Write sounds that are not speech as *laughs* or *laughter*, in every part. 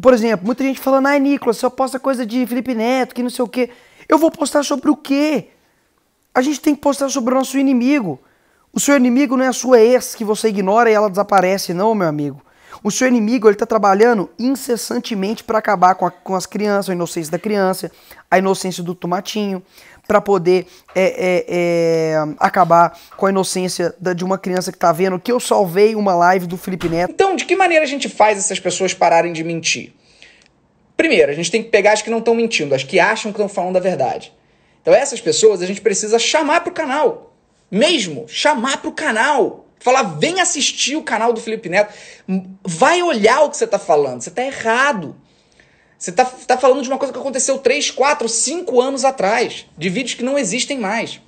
Por exemplo, muita gente falando, ai, ah, Nicolas, só posta coisa de Felipe Neto, que não sei o quê. Eu vou postar sobre o quê? A gente tem que postar sobre o nosso inimigo. O seu inimigo não é a sua ex que você ignora e ela desaparece, não, meu amigo. O seu inimigo, ele tá trabalhando incessantemente para acabar com, a, com as crianças, a inocência da criança, a inocência do tomatinho, para poder é, é, é, acabar com a inocência da, de uma criança que tá vendo que eu salvei uma live do Felipe Neto. Então, de que maneira a gente faz essas pessoas pararem de mentir? Primeiro, a gente tem que pegar as que não estão mentindo, as que acham que estão falando a verdade. Então, essas pessoas a gente precisa chamar pro canal. Mesmo, chamar pro canal. Falar, vem assistir o canal do Felipe Neto. Vai olhar o que você tá falando. Você tá errado. Você está tá falando de uma coisa que aconteceu 3, 4, 5 anos atrás, de vídeos que não existem mais.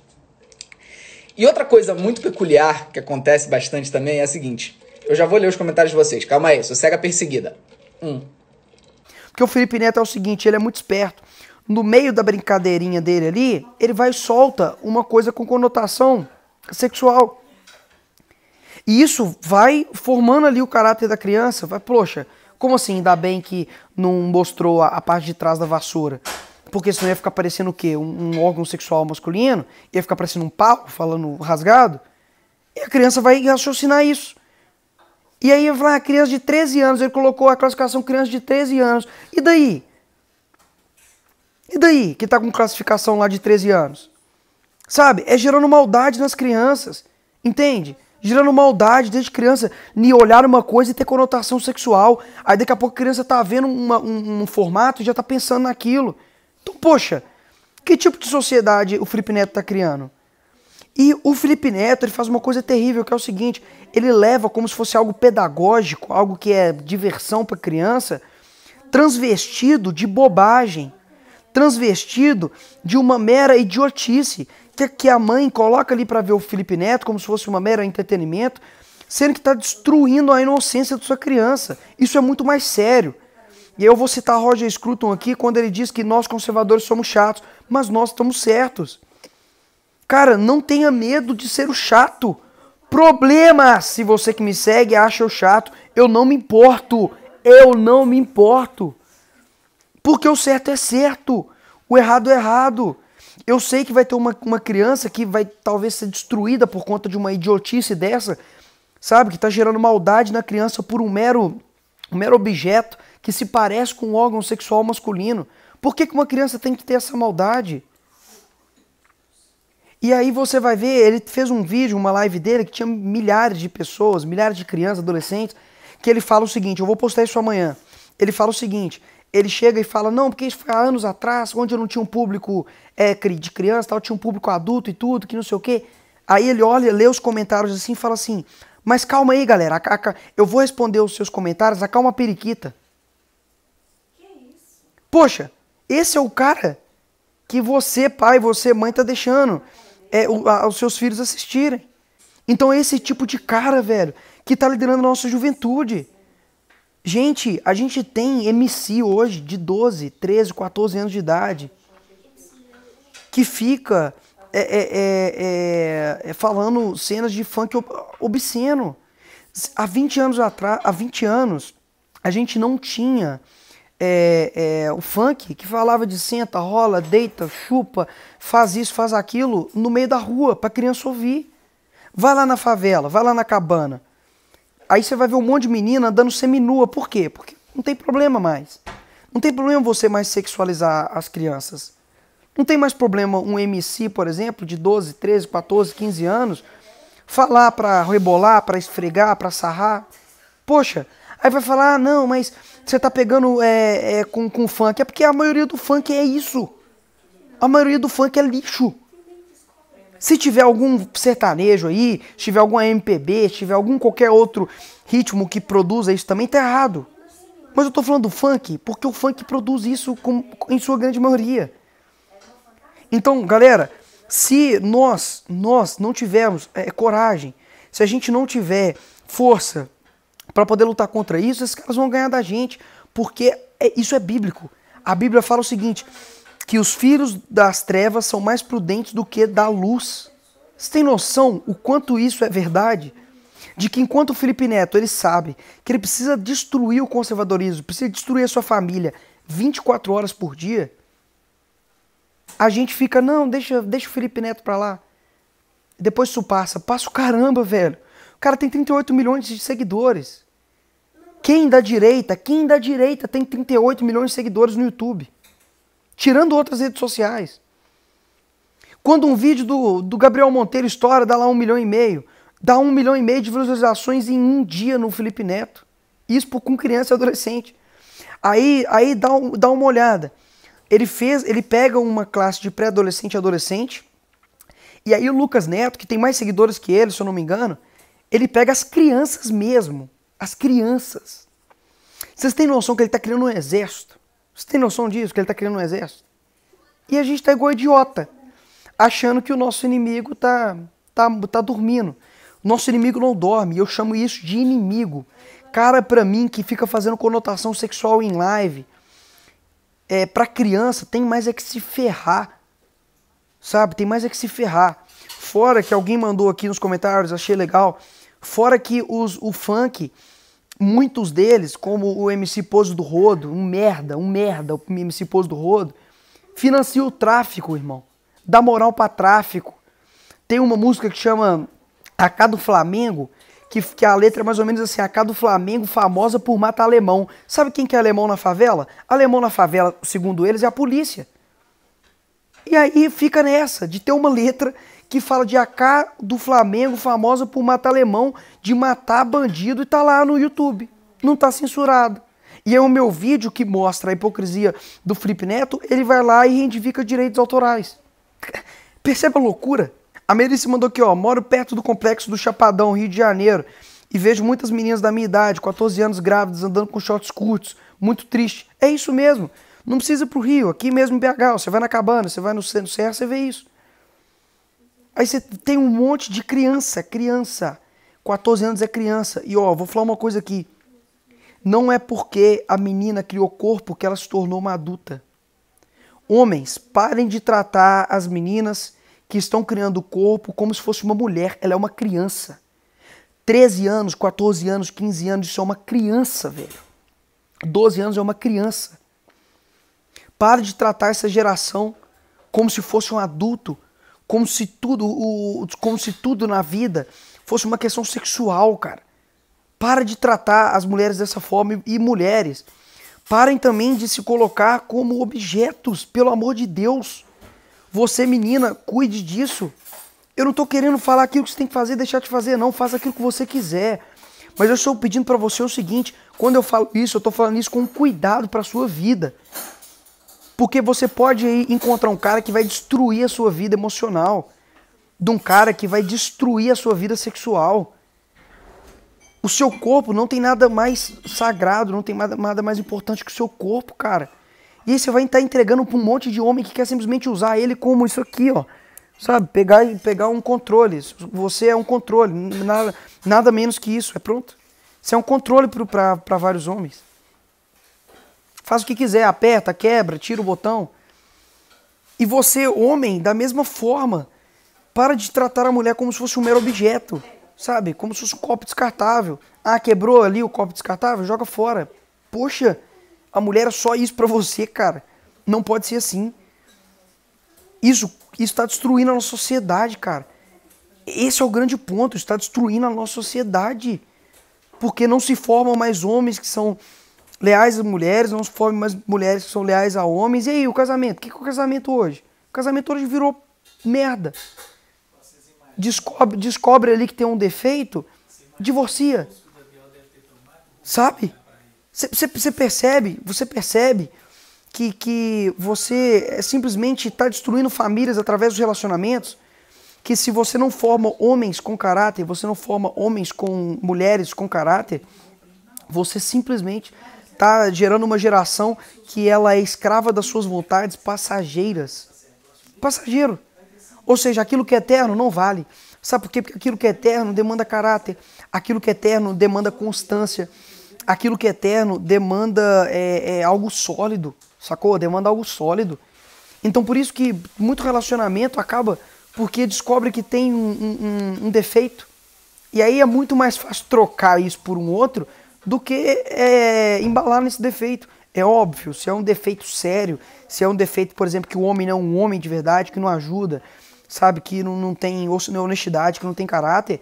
E outra coisa muito peculiar que acontece bastante também é a seguinte: eu já vou ler os comentários de vocês, calma aí, cega perseguida. Um. Porque o Felipe Neto é o seguinte: ele é muito esperto. No meio da brincadeirinha dele ali, ele vai e solta uma coisa com conotação sexual. E isso vai formando ali o caráter da criança. Vai, poxa, como assim? Ainda bem que não mostrou a, a parte de trás da vassoura? Porque senão ia ficar parecendo o quê? Um, um órgão sexual masculino? Ia ficar parecendo um pau, falando rasgado? E a criança vai raciocinar isso. E aí eu falar, ah, criança de 13 anos, ele colocou a classificação criança de 13 anos. E daí? E daí que tá com classificação lá de 13 anos? Sabe? É gerando maldade nas crianças. Entende? gerando maldade desde criança, nem olhar uma coisa e ter conotação sexual. Aí daqui a pouco a criança tá vendo uma, um, um, formato e já tá pensando naquilo. Então, poxa, que tipo de sociedade o Felipe Neto tá criando? E o Felipe Neto ele faz uma coisa terrível, que é o seguinte: ele leva como se fosse algo pedagógico, algo que é diversão para criança, transvestido de bobagem, transvestido de uma mera idiotice, que, que a mãe coloca ali para ver o Felipe Neto como se fosse uma mera entretenimento, sendo que está destruindo a inocência da sua criança. Isso é muito mais sério. E eu vou citar Roger Scruton aqui quando ele diz que nós conservadores somos chatos, mas nós estamos certos. Cara, não tenha medo de ser o chato. Problema se você que me segue acha eu chato, eu não me importo. Eu não me importo. Porque o certo é certo, o errado é errado. Eu sei que vai ter uma, uma criança que vai talvez ser destruída por conta de uma idiotice dessa, sabe? Que está gerando maldade na criança por um mero, um mero objeto que se parece com um órgão sexual masculino. Por que, que uma criança tem que ter essa maldade? E aí você vai ver, ele fez um vídeo, uma live dele, que tinha milhares de pessoas, milhares de crianças, adolescentes, que ele fala o seguinte, eu vou postar isso amanhã. Ele fala o seguinte, ele chega e fala, não, porque isso foi há anos atrás, onde eu não tinha um público é, de criança, tal, tinha um público adulto e tudo, que não sei o quê. Aí ele olha, lê os comentários assim e fala assim, mas calma aí, galera, a, a, eu vou responder os seus comentários, acalma a periquita. Que é isso? Poxa, esse é o cara que você, pai, você, mãe, tá deixando é, o, a, os seus filhos assistirem. Então é esse tipo de cara, velho, que tá liderando a nossa juventude. Gente, a gente tem MC hoje de 12, 13, 14 anos de idade que fica é, é, é, é, é falando cenas de funk obsceno. Há 20 anos atrás, há 20 anos, a gente não tinha é, o funk que falava de senta, rola, deita, chupa, faz isso, faz aquilo no meio da rua para criança ouvir. Vai lá na favela, vai lá na cabana. Aí você vai ver um monte de menina andando seminua. Por quê? Porque não tem problema mais. Não tem problema você mais sexualizar as crianças. Não tem mais problema um MC, por exemplo, de 12, 13, 14, 15 anos, falar para rebolar, para esfregar, para sarrar. Poxa, aí vai falar, ah, não, mas você tá pegando é, é, com, com funk. É porque a maioria do funk é isso. A maioria do funk é lixo. Se tiver algum sertanejo aí, se tiver alguma MPB, se tiver algum qualquer outro ritmo que produza isso também, tá errado. Mas eu tô falando do funk, porque o funk produz isso com, em sua grande maioria. Então, galera, se nós, nós não tivermos é, é coragem, se a gente não tiver força para poder lutar contra isso, esses caras vão ganhar da gente, porque é, isso é bíblico. A Bíblia fala o seguinte: que os filhos das trevas são mais prudentes do que da luz. Você tem noção o quanto isso é verdade? De que enquanto o Felipe Neto ele sabe que ele precisa destruir o conservadorismo, precisa destruir a sua família 24 horas por dia, a gente fica, não, deixa, deixa o Felipe Neto pra lá. Depois isso passa. Passa o caramba, velho. O cara tem 38 milhões de seguidores. Quem da direita, quem da direita tem 38 milhões de seguidores no YouTube? tirando outras redes sociais. Quando um vídeo do, do Gabriel Monteiro estoura, dá lá um milhão e meio. Dá um milhão e meio de visualizações em um dia no Felipe Neto. Isso com criança e adolescente. Aí, aí dá, um, dá uma olhada. Ele fez, ele pega uma classe de pré-adolescente e adolescente. E aí o Lucas Neto, que tem mais seguidores que ele, se eu não me engano, ele pega as crianças mesmo. As crianças. Vocês têm noção que ele está criando um exército? Você tem noção disso? Que ele está criando um exército? E a gente está igual idiota, achando que o nosso inimigo está tá, tá dormindo. Nosso inimigo não dorme, eu chamo isso de inimigo. Cara, para mim, que fica fazendo conotação sexual em live, é, para criança tem mais é que se ferrar, sabe? Tem mais é que se ferrar. Fora que alguém mandou aqui nos comentários, achei legal. Fora que os, o funk muitos deles, como o MC Pozo do Rodo, um merda, um merda, o MC Pozo do Rodo, financia o tráfico, irmão. Dá moral para tráfico. Tem uma música que chama A Cá do Flamengo, que, que a letra é mais ou menos assim, a Cá do Flamengo, famosa por matar alemão. Sabe quem que é alemão na favela? Alemão na favela, segundo eles, é a polícia. E aí fica nessa, de ter uma letra que fala de AK do Flamengo, famosa por matar alemão, de matar bandido, e tá lá no YouTube. Não tá censurado. E é o meu vídeo que mostra a hipocrisia do Felipe Neto, ele vai lá e reivindica direitos autorais. *laughs* Perceba a loucura? A Melissa mandou aqui, ó, moro perto do complexo do Chapadão, Rio de Janeiro, e vejo muitas meninas da minha idade, 14 anos grávidas, andando com shorts curtos, muito triste. É isso mesmo. Não precisa ir pro Rio, aqui mesmo em BH, você vai na cabana, você vai no centro, você vê isso. Aí você tem um monte de criança, criança. 14 anos é criança. E ó, vou falar uma coisa aqui. Não é porque a menina criou corpo que ela se tornou uma adulta. Homens, parem de tratar as meninas que estão criando o corpo como se fosse uma mulher. Ela é uma criança. 13 anos, 14 anos, 15 anos, isso é uma criança, velho. 12 anos é uma criança. Pare de tratar essa geração como se fosse um adulto como se tudo, o, como se tudo na vida fosse uma questão sexual, cara. Para de tratar as mulheres dessa forma e mulheres. Parem também de se colocar como objetos, pelo amor de Deus. Você, menina, cuide disso. Eu não tô querendo falar aquilo que você tem que fazer, deixar de fazer, não. Faça aquilo que você quiser. Mas eu estou pedindo para você o seguinte: quando eu falo isso, eu estou falando isso com cuidado para sua vida. Porque você pode encontrar um cara que vai destruir a sua vida emocional, de um cara que vai destruir a sua vida sexual. O seu corpo não tem nada mais sagrado, não tem nada mais importante que o seu corpo, cara. E aí você vai estar entregando para um monte de homem que quer simplesmente usar ele como isso aqui, ó. Sabe? Pegar, pegar um controle. Você é um controle. Nada, nada menos que isso. É pronto. Você é um controle para vários homens faz o que quiser, aperta, quebra, tira o botão. E você, homem, da mesma forma, para de tratar a mulher como se fosse um mero objeto, sabe? Como se fosse um copo descartável. Ah, quebrou ali o copo descartável? Joga fora. Poxa, a mulher é só isso para você, cara. Não pode ser assim. Isso está destruindo a nossa sociedade, cara. Esse é o grande ponto. Está destruindo a nossa sociedade. Porque não se formam mais homens que são leais às mulheres, não se formem mais mulheres que são leais a homens. E aí, o casamento? O que é o casamento hoje? O casamento hoje virou merda. Descobre, descobre ali que tem um defeito, divorcia. Sabe? Você percebe, você percebe que, que você é simplesmente está destruindo famílias através dos relacionamentos, que se você não forma homens com caráter, você não forma homens com mulheres com caráter, você simplesmente está gerando uma geração que ela é escrava das suas vontades passageiras. Passageiro. Ou seja, aquilo que é eterno não vale. Sabe por quê? Porque aquilo que é eterno demanda caráter, aquilo que é eterno demanda constância, aquilo que é eterno demanda é, é, algo sólido, sacou? Demanda algo sólido. Então por isso que muito relacionamento acaba porque descobre que tem um, um, um defeito. E aí é muito mais fácil trocar isso por um outro do que é, embalar nesse defeito. É óbvio, se é um defeito sério, se é um defeito, por exemplo, que o homem não é um homem de verdade, que não ajuda, sabe, que não, não tem honestidade, que não tem caráter,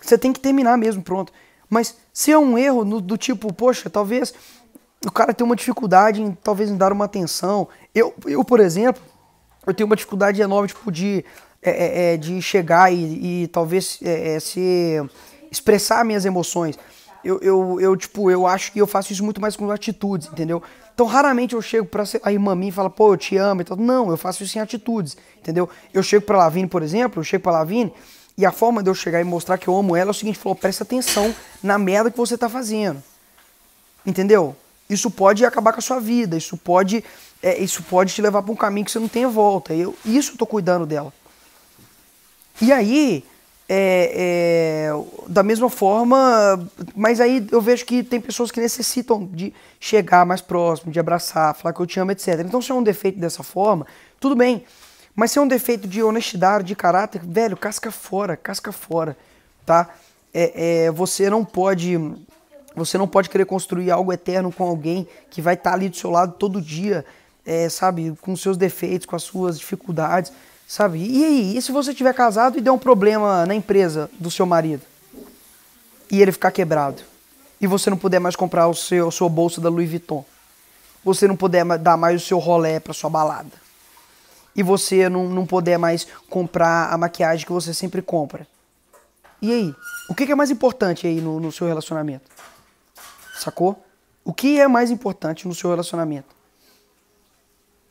você tem que terminar mesmo, pronto. Mas se é um erro no, do tipo, poxa, talvez o cara tem uma dificuldade em talvez em dar uma atenção. Eu, eu por exemplo, eu tenho uma dificuldade enorme tipo, de, é, é, é de chegar e, e talvez é, é se expressar minhas emoções eu, eu, eu, tipo, eu acho que eu faço isso muito mais com atitudes, entendeu? Então, raramente eu chego pra a irmã minha e falo, pô, eu te amo e tal. Não, eu faço isso em atitudes, entendeu? Eu chego pra Lavine, por exemplo, eu chego pra Lavine e a forma de eu chegar e mostrar que eu amo ela é o seguinte, falou, presta atenção na merda que você tá fazendo. Entendeu? Isso pode acabar com a sua vida, isso pode, é, isso pode te levar pra um caminho que você não tem volta. Eu, isso eu tô cuidando dela. E aí, é, é, da mesma forma, mas aí eu vejo que tem pessoas que necessitam de chegar mais próximo, de abraçar, falar que eu te amo, etc. Então, se é um defeito dessa forma, tudo bem. Mas se é um defeito de honestidade, de caráter, velho, casca fora, casca fora, tá? É, é você não pode, você não pode querer construir algo eterno com alguém que vai estar tá ali do seu lado todo dia, é, sabe, com seus defeitos, com as suas dificuldades. Sabe? E aí, e se você tiver casado e der um problema na empresa do seu marido? E ele ficar quebrado? E você não puder mais comprar o seu, a sua bolsa da Louis Vuitton? Você não puder dar mais o seu rolé para sua balada? E você não, não puder mais comprar a maquiagem que você sempre compra? E aí? O que, que é mais importante aí no, no seu relacionamento? Sacou? O que é mais importante no seu relacionamento?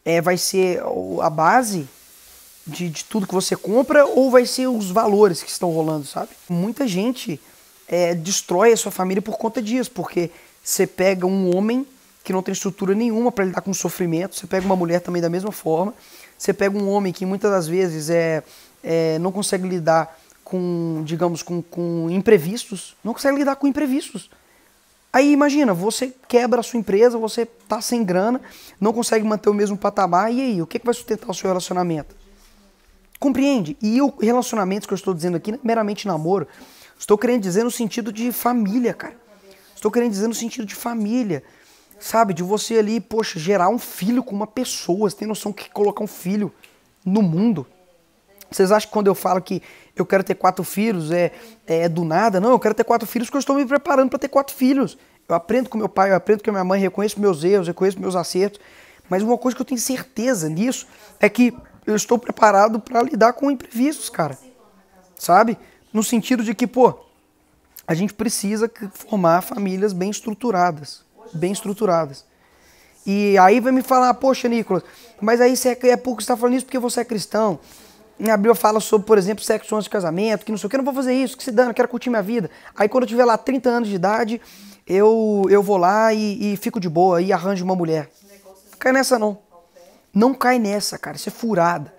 É, vai ser a base de, de tudo que você compra ou vai ser os valores que estão rolando, sabe? Muita gente é, destrói a sua família por conta disso, porque você pega um homem que não tem estrutura nenhuma para lidar com sofrimento, você pega uma mulher também da mesma forma, você pega um homem que muitas das vezes é, é não consegue lidar com, digamos, com, com imprevistos, não consegue lidar com imprevistos. Aí imagina, você quebra a sua empresa, você tá sem grana, não consegue manter o mesmo patamar, e aí, o que, é que vai sustentar o seu relacionamento? Compreende? E o relacionamento que eu estou dizendo aqui, é meramente namoro, estou querendo dizer no sentido de família, cara. Estou querendo dizer no sentido de família. Sabe, de você ali, poxa, gerar um filho com uma pessoa. Você tem noção que colocar um filho no mundo? Vocês acham que quando eu falo que eu quero ter quatro filhos é, é, é do nada? Não, eu quero ter quatro filhos porque eu estou me preparando para ter quatro filhos. Eu aprendo com meu pai, eu aprendo com minha mãe, reconheço meus erros, reconheço meus acertos. Mas uma coisa que eu tenho certeza nisso é que eu estou preparado para lidar com imprevistos, cara. Sabe? No sentido de que, pô, a gente precisa formar famílias bem estruturadas. Bem estruturadas. E aí vai me falar, poxa, Nicolas, mas aí você é, é pouco está falando isso porque você é cristão. A Bíblia fala sobre, por exemplo, sexo antes de casamento, que não sei o que, eu não vou fazer isso, que se dane, eu quero curtir minha vida. Aí quando eu tiver lá 30 anos de idade, eu, eu vou lá e, e fico de boa e arranjo uma mulher. Não cai nessa não. Não cai nessa, cara. Isso é furada.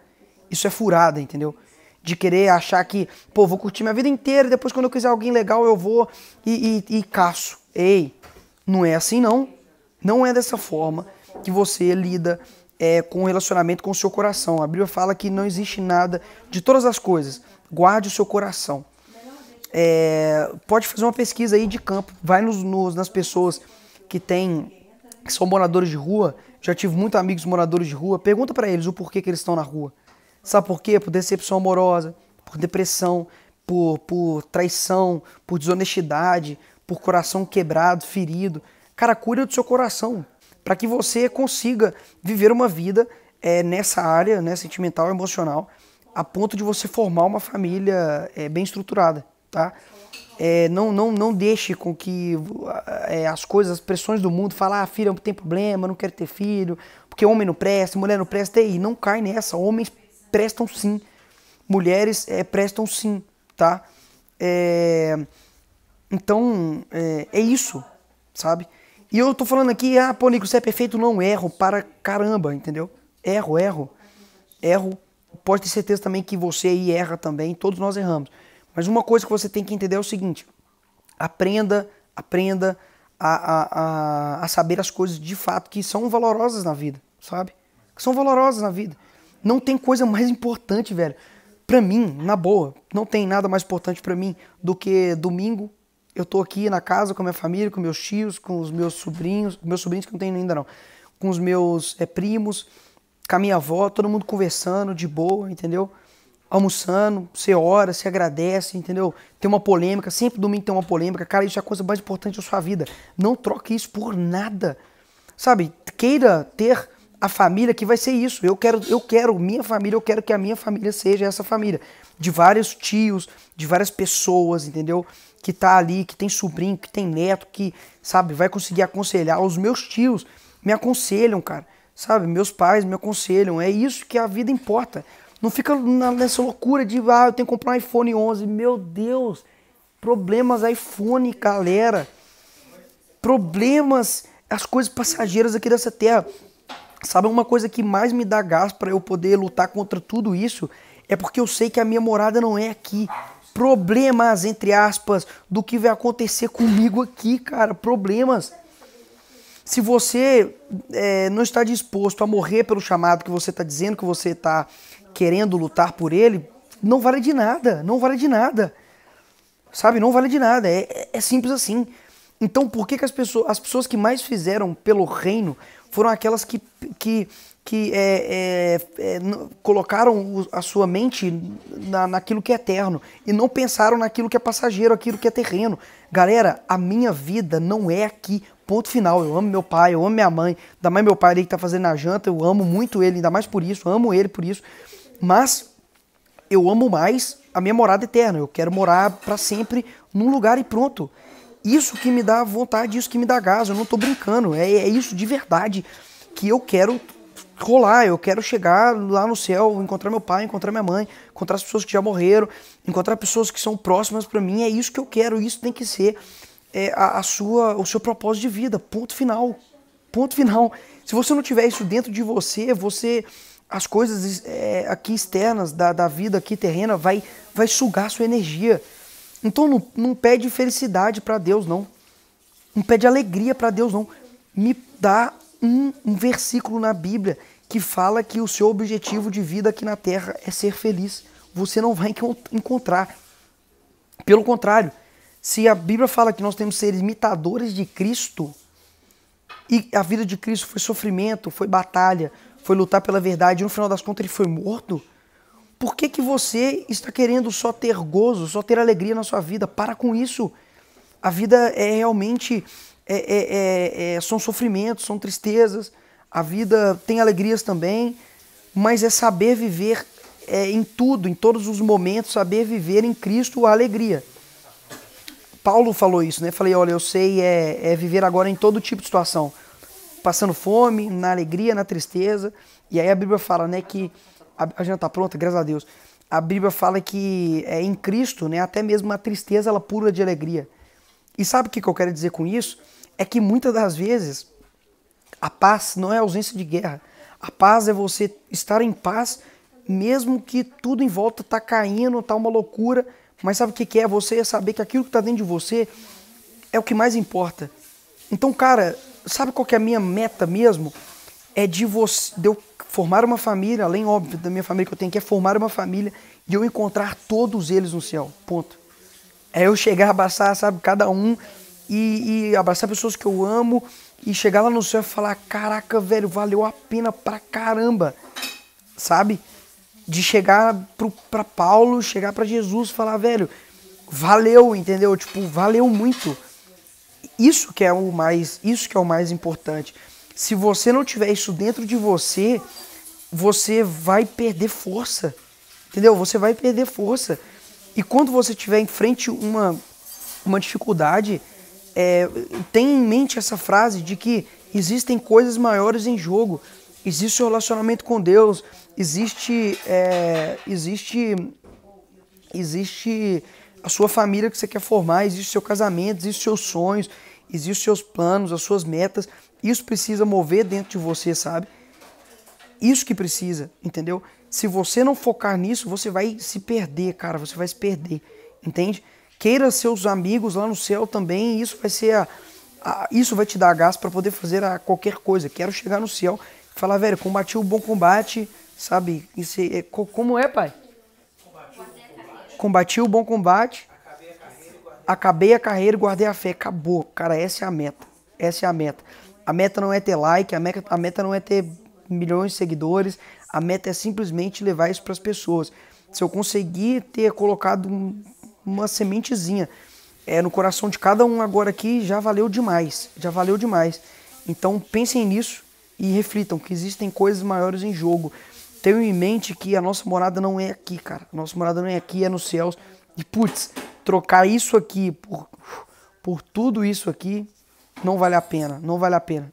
Isso é furada, entendeu? De querer achar que, pô, vou curtir minha vida inteira, depois quando eu quiser alguém legal eu vou e, e, e caço. Ei, não é assim não. Não é dessa forma que você lida é, com o relacionamento com o seu coração. A Bíblia fala que não existe nada de todas as coisas. Guarde o seu coração. É, pode fazer uma pesquisa aí de campo. Vai nos, nos nas pessoas que têm que são moradores de rua, já tive muitos amigos moradores de rua, pergunta para eles o porquê que eles estão na rua. Sabe por quê? Por decepção amorosa, por depressão, por, por traição, por desonestidade, por coração quebrado, ferido. Cara, cuida do seu coração para que você consiga viver uma vida é, nessa área, né, sentimental, emocional, a ponto de você formar uma família é, bem estruturada, tá? É, não, não, não deixe com que ah, é, as coisas, as pressões do mundo, falar, ah, eu tem problema, não quero ter filho, porque homem não presta, mulher não presta, e não cai nessa. Homens prestam sim, mulheres é, prestam sim, tá? É, então, é, é, isso, sabe? E eu tô falando aqui, ah, pô, Nico, você é perfeito, não erro para caramba, entendeu? Erro, erro, erro. Pode ter certeza também que você aí erra também, todos nós erramos. Mas uma coisa que você tem que entender é o seguinte: aprenda, aprenda a, a, a, a saber as coisas de fato que são valorosas na vida, sabe? Que são valorosas na vida. Não tem coisa mais importante, velho. Pra mim, na boa, não tem nada mais importante para mim do que domingo eu tô aqui na casa com a minha família, com meus tios, com os meus sobrinhos, meus sobrinhos que não tem ainda não, com os meus é, primos, com a minha avó, todo mundo conversando de boa, entendeu? almoçando, você ora, se agradece, entendeu? Tem uma polêmica, sempre domingo tem uma polêmica. Cara, isso é a coisa mais importante da sua vida. Não troque isso por nada. Sabe? Queira ter a família que vai ser isso. Eu quero, eu quero minha família, eu quero que a minha família seja essa família de vários tios, de várias pessoas, entendeu? Que tá ali, que tem sobrinho, que tem neto, que, sabe, vai conseguir aconselhar. Os meus tios me aconselham, cara. Sabe? Meus pais me aconselham. É isso que a vida importa. Não fica nessa loucura de, ah, eu tenho que comprar um iPhone 11. Meu Deus, problemas iPhone, galera. Problemas, as coisas passageiras aqui dessa terra. Sabe uma coisa que mais me dá gás para eu poder lutar contra tudo isso? É porque eu sei que a minha morada não é aqui. Problemas, entre aspas, do que vai acontecer comigo aqui, cara. Problemas. Se você é, não está disposto a morrer pelo chamado que você está dizendo que você está querendo lutar por ele, não vale de nada, não vale de nada. Sabe, não vale de nada, é, é, é, simples assim. Então por que, que as, pessoas, as pessoas que mais fizeram pelo reino foram aquelas que, que, que é, é, é colocaram a sua mente na, naquilo que é eterno e não pensaram naquilo que é passageiro, aquilo que é terreno. Galera, a minha vida não é aqui, ponto final. Eu amo meu pai, eu amo minha mãe, ainda mais meu pai ali que tá fazendo a janta, eu amo muito ele, ainda mais por isso, amo ele por isso. Mas eu amo mais a minha morada eterna. Eu quero morar para sempre num lugar e pronto. Isso que me dá vontade, isso que me dá gás. Eu não tô brincando. É, é isso de verdade que eu quero rolar. Eu quero chegar lá no céu, encontrar meu pai, encontrar minha mãe, encontrar as pessoas que já morreram, encontrar pessoas que são próximas para mim. É isso que eu quero. Isso tem que ser é, a, a sua, o seu propósito de vida. Ponto final. Ponto final. Se você não tiver isso dentro de você, você as coisas é, aqui externas da, da vida aqui terrena vai, vai sugar sua energia. Então não, não pede felicidade para Deus, não. Não pede alegria para Deus, não. Me dá um, um versículo na Bíblia que fala que o seu objetivo de vida aqui na Terra é ser feliz. Você não vai encontrar. Pelo contrário, se a Bíblia fala que nós temos que ser imitadores de Cristo, e a vida de Cristo foi sofrimento, foi batalha, foi lutar pela verdade e no final das contas ele foi morto? Por que, que você está querendo só ter gozo, só ter alegria na sua vida? Para com isso. A vida é realmente. É, é, é, é são sofrimentos, são tristezas. A vida tem alegrias também. Mas é saber viver é, em tudo, em todos os momentos, saber viver em Cristo a alegria. Paulo falou isso, né? Falei, olha, eu sei é, é viver agora em todo tipo de situação passando fome, na alegria, na tristeza. E aí a Bíblia fala, né, que a gente tá pronta, graças a Deus. A Bíblia fala que é em Cristo, né, até mesmo a tristeza ela pura de alegria. E sabe o que, que eu quero dizer com isso? É que muitas das vezes a paz não é ausência de guerra. A paz é você estar em paz, mesmo que tudo em volta está caindo, está uma loucura. Mas sabe o que, que é? Você saber que aquilo que está dentro de você é o que mais importa. Então, cara, sabe qual que é a minha meta mesmo? É de, você, de eu formar uma família, além, óbvio, da minha família que eu tenho, que é formar uma família e eu encontrar todos eles no céu. Ponto. É eu chegar abraçar, sabe, cada um e, e abraçar pessoas que eu amo e chegar lá no céu e falar: caraca, velho, valeu a pena pra caramba, sabe? De chegar pro, pra Paulo, chegar pra Jesus falar: velho, valeu, entendeu? Tipo, valeu muito. Isso que é o mais, isso que é o mais importante. Se você não tiver isso dentro de você, você vai perder força. Entendeu? Você vai perder força. E quando você tiver em frente uma, uma dificuldade, é, tenha em mente essa frase de que existem coisas maiores em jogo. Existe o relacionamento com Deus, existe, é, existe, existe a sua família que você quer formar, existe o seu casamento, existe os seus sonhos, existem os seus planos, as suas metas. Isso precisa mover dentro de você, sabe? Isso que precisa, entendeu? Se você não focar nisso, você vai se perder, cara. Você vai se perder, entende? Queira seus amigos lá no céu também. Isso vai ser a, a, isso vai te dar gás para poder fazer a, qualquer coisa. Quero chegar no céu, falar, velho, combati o bom combate, sabe? Isso é, como é, pai? combati o bom combate, acabei a carreira e guardei a fé. Acabou. Cara, essa é a meta. Essa é a meta. A meta não é ter like, a meta, a meta não é ter milhões de seguidores, a meta é simplesmente levar isso para as pessoas. Se eu conseguir ter colocado um, uma sementezinha é, no coração de cada um agora aqui, já valeu demais. Já valeu demais. Então pensem nisso e reflitam que existem coisas maiores em jogo tenho em mente que a nossa morada não é aqui, cara. A nossa morada não é aqui, é nos céus. E putz, trocar isso aqui por, por tudo isso aqui não vale a pena, não vale a pena.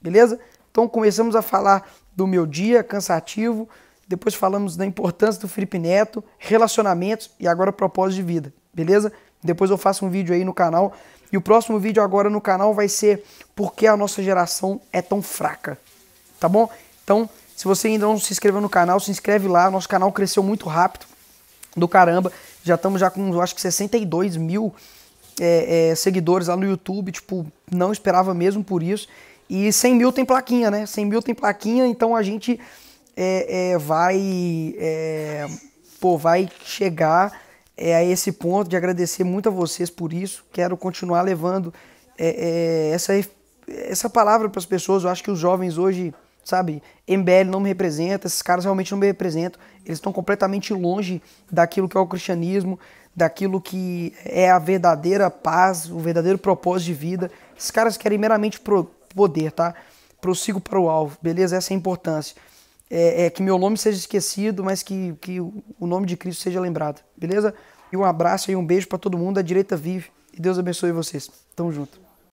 Beleza? Então começamos a falar do meu dia cansativo, depois falamos da importância do Felipe Neto, relacionamentos e agora propósito de vida, beleza? Depois eu faço um vídeo aí no canal. E o próximo vídeo agora no canal vai ser por que a nossa geração é tão fraca. Tá bom? Então, se você ainda não se inscreveu no canal, se inscreve lá. Nosso canal cresceu muito rápido, do caramba. Já estamos já com, eu acho que 62 mil é, é, seguidores lá no YouTube. Tipo, não esperava mesmo por isso. E 100 mil tem plaquinha, né? 100 mil tem plaquinha, então a gente é, é, vai, é, pô, vai chegar é, a esse ponto de agradecer muito a vocês por isso. Quero continuar levando é, é, essa, essa palavra para as pessoas. Eu acho que os jovens hoje sabe? MBL não me representa, esses caras realmente não me representam, eles estão completamente longe daquilo que é o cristianismo, daquilo que é a verdadeira paz, o verdadeiro propósito de vida. Esses caras querem meramente poder, tá? Prossigo para o alvo, beleza? Essa é a importância. É, é que meu nome seja esquecido, mas que, que o nome de Cristo seja lembrado, beleza? E um abraço e um beijo para todo mundo, a direita vive. E Deus abençoe vocês. Tamo junto.